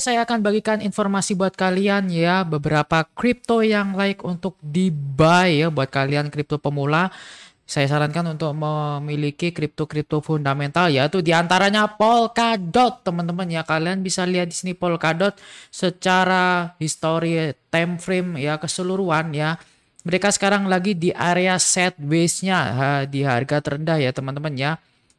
saya akan bagikan informasi buat kalian ya beberapa crypto yang like untuk di buy ya buat kalian crypto pemula saya sarankan untuk memiliki kripto-kripto fundamental yaitu diantaranya Polkadot teman-teman ya kalian bisa lihat di sini Polkadot secara histori time frame ya keseluruhan ya mereka sekarang lagi di area set base nya di harga terendah ya teman-teman ya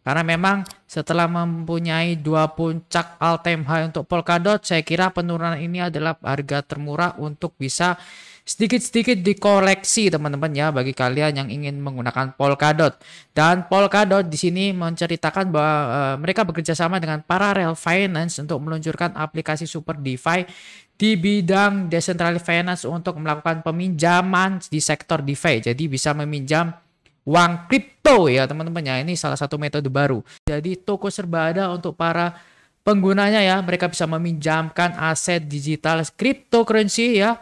karena memang setelah mempunyai dua puncak all time high untuk Polkadot, saya kira penurunan ini adalah harga termurah untuk bisa sedikit-sedikit dikoleksi teman-teman ya bagi kalian yang ingin menggunakan Polkadot. Dan Polkadot di sini menceritakan bahwa uh, mereka bekerja sama dengan Parallel Finance untuk meluncurkan aplikasi Super DeFi di bidang decentralized finance untuk melakukan peminjaman di sektor DeFi. Jadi bisa meminjam uang kripto ya teman-teman ya. Ini salah satu metode baru. Jadi toko serba ada untuk para penggunanya ya. Mereka bisa meminjamkan aset digital cryptocurrency ya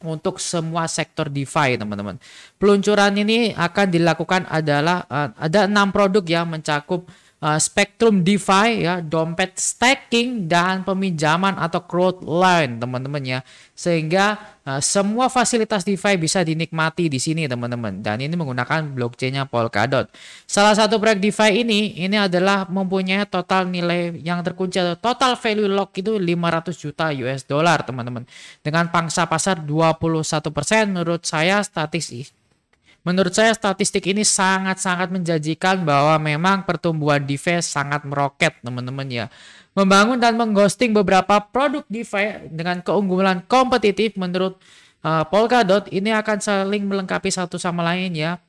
untuk semua sektor DeFi teman-teman. Peluncuran ini akan dilakukan adalah eh, ada enam produk yang mencakup Eh, spectrum spektrum DeFi ya, dompet staking dan peminjaman atau crowd line teman-teman ya. Sehingga uh, semua fasilitas DeFi bisa dinikmati di sini teman-teman dan ini menggunakan blockchainnya Polkadot. Salah satu proyek DeFi ini ini adalah mempunyai total nilai yang terkunci atau total value lock itu 500 juta US dollar teman-teman dengan pangsa pasar 21% menurut saya statistik Menurut saya statistik ini sangat-sangat menjanjikan bahwa memang pertumbuhan DeFi sangat meroket teman-teman ya. Membangun dan mengghosting beberapa produk DeFi dengan keunggulan kompetitif menurut uh, Polkadot ini akan saling melengkapi satu sama lain ya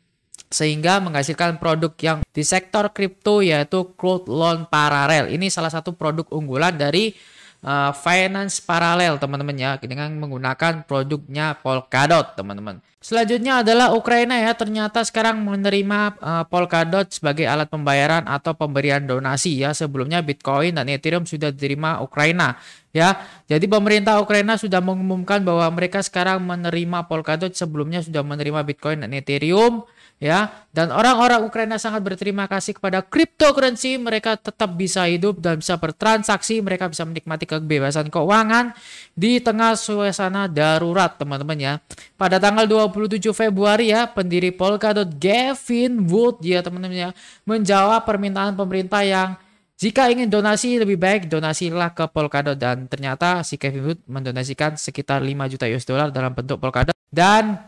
sehingga menghasilkan produk yang di sektor kripto yaitu cloud loan paralel. Ini salah satu produk unggulan dari uh, finance paralel teman-teman ya dengan menggunakan produknya Polkadot teman-teman. Selanjutnya adalah Ukraina ya ternyata sekarang menerima uh, Polkadot sebagai alat pembayaran atau pemberian donasi ya sebelumnya Bitcoin dan Ethereum sudah diterima Ukraina ya. Jadi pemerintah Ukraina sudah mengumumkan bahwa mereka sekarang menerima Polkadot sebelumnya sudah menerima Bitcoin dan Ethereum ya dan orang-orang Ukraina sangat berterima kasih kepada cryptocurrency mereka tetap bisa hidup dan bisa bertransaksi mereka bisa menikmati kebebasan keuangan di tengah suasana darurat teman-teman ya pada tanggal 27 Februari ya pendiri Polkadot Gavin Wood ya teman-teman ya menjawab permintaan pemerintah yang jika ingin donasi lebih baik donasilah ke Polkadot dan ternyata si Kevin Wood mendonasikan sekitar 5 juta US dollar dalam bentuk Polkadot dan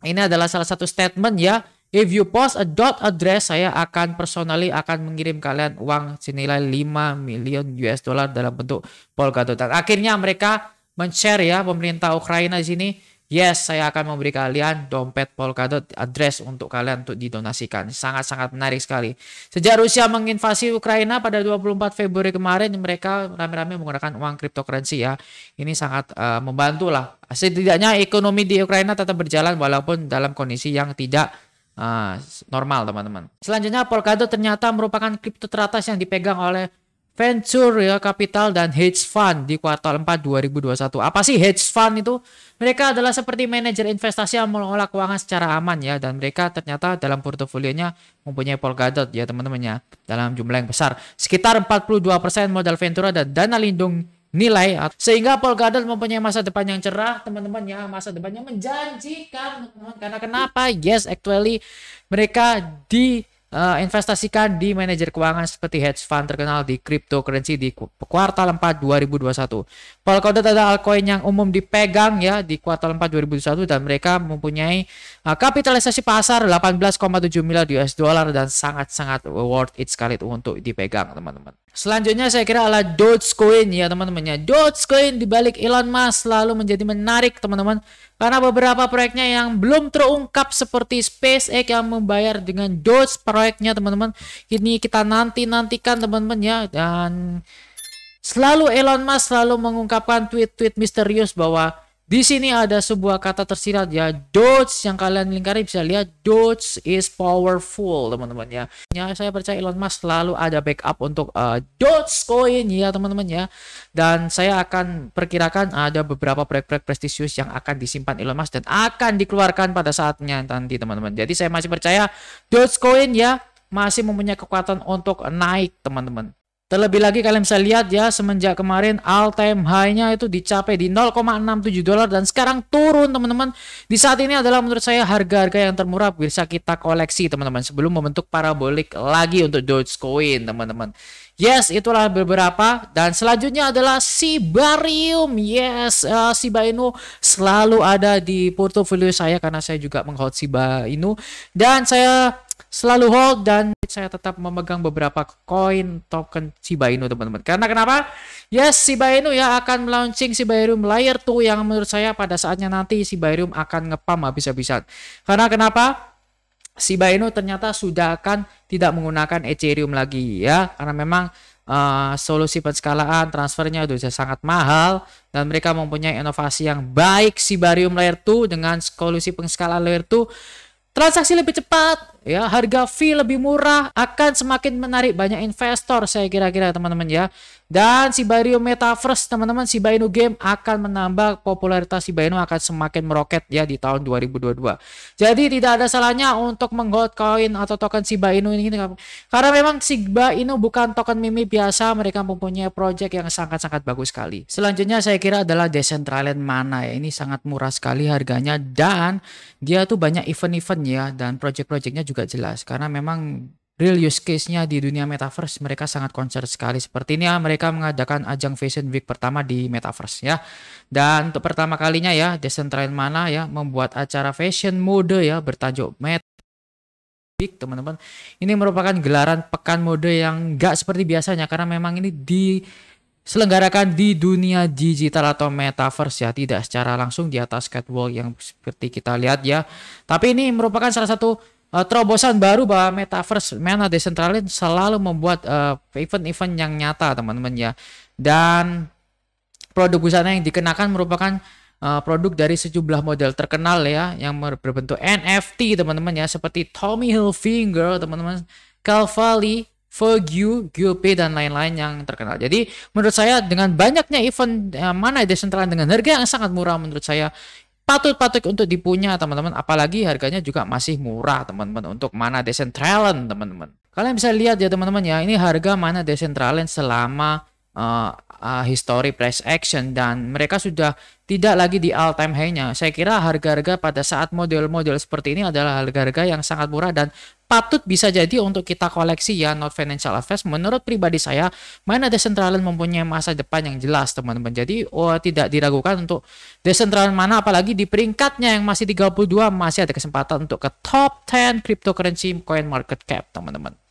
ini adalah salah satu statement ya If you post a dot address, saya akan personally akan mengirim kalian uang senilai 5 million US dollar dalam bentuk polkadot. Dan akhirnya mereka men-share ya pemerintah Ukraina di sini. Yes, saya akan memberi kalian dompet polkadot address untuk kalian untuk didonasikan. Sangat-sangat menarik sekali. Sejak Rusia menginvasi Ukraina pada 24 Februari kemarin, mereka rame-rame menggunakan uang cryptocurrency ya. Ini sangat uh, eh, membantu lah. Setidaknya ekonomi di Ukraina tetap berjalan walaupun dalam kondisi yang tidak Ah, normal teman-teman. Selanjutnya Polkadot ternyata merupakan kripto teratas yang dipegang oleh Venture ya, Capital dan Hedge Fund di kuartal 4 2021. Apa sih Hedge Fund itu? Mereka adalah seperti manajer investasi yang mengelola keuangan secara aman ya dan mereka ternyata dalam portofolionya mempunyai Polkadot ya teman-teman ya dalam jumlah yang besar. Sekitar 42% modal Ventura dan dana lindung nilai sehingga Polkadot mempunyai masa depan yang cerah teman-teman ya masa depannya menjanjikan teman-teman karena kenapa yes actually mereka di uh, investasikan di manajer keuangan seperti hedge fund terkenal di cryptocurrency di kuartal 4 2021. Polkadot adalah altcoin yang umum dipegang ya di kuartal 4 2021 dan mereka mempunyai uh, kapitalisasi pasar 18,7 miliar US dollar dan sangat-sangat worth it sekali untuk dipegang teman-teman. Selanjutnya saya kira ala Dogecoin ya teman-temannya. Dogecoin dibalik Elon Musk selalu menjadi menarik teman-teman. Karena beberapa proyeknya yang belum terungkap seperti SpaceX yang membayar dengan Doge proyeknya teman-teman. Ini kita nanti-nantikan teman-teman ya. Dan selalu Elon Musk selalu mengungkapkan tweet-tweet misterius bahwa di sini ada sebuah kata tersirat ya, Doge yang kalian lingkari bisa lihat Doge is powerful teman-teman ya. Ya saya percaya Elon Musk selalu ada backup untuk uh, Doge coin ya teman-teman ya. Dan saya akan perkirakan ada beberapa proyek-proyek prestisius yang akan disimpan Elon Musk dan akan dikeluarkan pada saatnya nanti teman-teman. Jadi saya masih percaya Doge coin ya masih mempunyai kekuatan untuk naik teman-teman. Terlebih lagi kalian bisa lihat ya semenjak kemarin all time high-nya itu dicapai di 0,67 dolar dan sekarang turun teman-teman. Di saat ini adalah menurut saya harga-harga yang termurah bisa kita koleksi teman-teman sebelum membentuk parabolik lagi untuk Dogecoin teman-teman. Yes, itulah beberapa dan selanjutnya adalah Sibarium. Yes, uh, Shiba Inu selalu ada di portofolio saya karena saya juga menghold Shiba Inu dan saya selalu hold dan saya tetap memegang beberapa koin token Shiba Inu teman-teman. Karena kenapa? Yes, Shiba Inu ya akan launching Shiba Inu Layer 2 yang menurut saya pada saatnya nanti Shiba Inu akan ngepam habis-habisan. Karena kenapa? Shiba Inu ternyata sudah akan tidak menggunakan Ethereum lagi ya karena memang uh, solusi penskalaan transfernya sudah sangat mahal dan mereka mempunyai inovasi yang baik Sibarium Layer 2 dengan solusi penskalaan Layer 2 transaksi lebih cepat ya harga fee lebih murah akan semakin menarik banyak investor saya kira-kira teman-teman ya dan si Bario Metaverse teman-teman si Bainu game akan menambah popularitas si Bainu akan semakin meroket ya di tahun 2022 jadi tidak ada salahnya untuk menggold coin atau token si Bainu ini gitu. karena memang si Bainu bukan token mimi biasa mereka mempunyai project yang sangat-sangat bagus sekali selanjutnya saya kira adalah Decentraland mana ya ini sangat murah sekali harganya dan dia tuh banyak event-event ya dan project-projectnya juga juga jelas karena memang real use case-nya di dunia metaverse mereka sangat concern sekali. Seperti ini ya, mereka mengadakan ajang Fashion Week pertama di metaverse ya. Dan untuk pertama kalinya ya, Decentraland mana ya membuat acara fashion mode ya bertajuk Met Week teman-teman. Ini merupakan gelaran pekan mode yang nggak seperti biasanya karena memang ini diselenggarakan di dunia digital atau metaverse ya tidak secara langsung di atas catwalk yang seperti kita lihat ya tapi ini merupakan salah satu Uh, terobosan baru bahwa metaverse mana decentraland selalu membuat eh, event-event uh, yang nyata teman-teman ya dan produk busana yang dikenakan merupakan uh, produk dari sejumlah model terkenal ya yang berbentuk NFT teman-teman ya seperti Tommy Hilfiger teman-teman Calvali Fergie, Gupe dan lain-lain yang terkenal. Jadi menurut saya dengan banyaknya event mana desentralan dengan harga yang sangat murah menurut saya patut-patut untuk dipunya teman-teman apalagi harganya juga masih murah teman-teman untuk mana desentralen teman-teman kalian bisa lihat ya teman-teman ya ini harga mana desentralen selama eh, uh, history price action dan mereka sudah tidak lagi di all time high-nya. Saya kira harga-harga pada saat model-model seperti ini adalah harga-harga yang sangat murah dan patut bisa jadi untuk kita koleksi ya not financial affairs menurut pribadi saya mana desentralan mempunyai masa depan yang jelas teman-teman jadi oh, tidak diragukan untuk desentralan mana apalagi di peringkatnya yang masih 32 masih ada kesempatan untuk ke top 10 cryptocurrency coin market cap teman-teman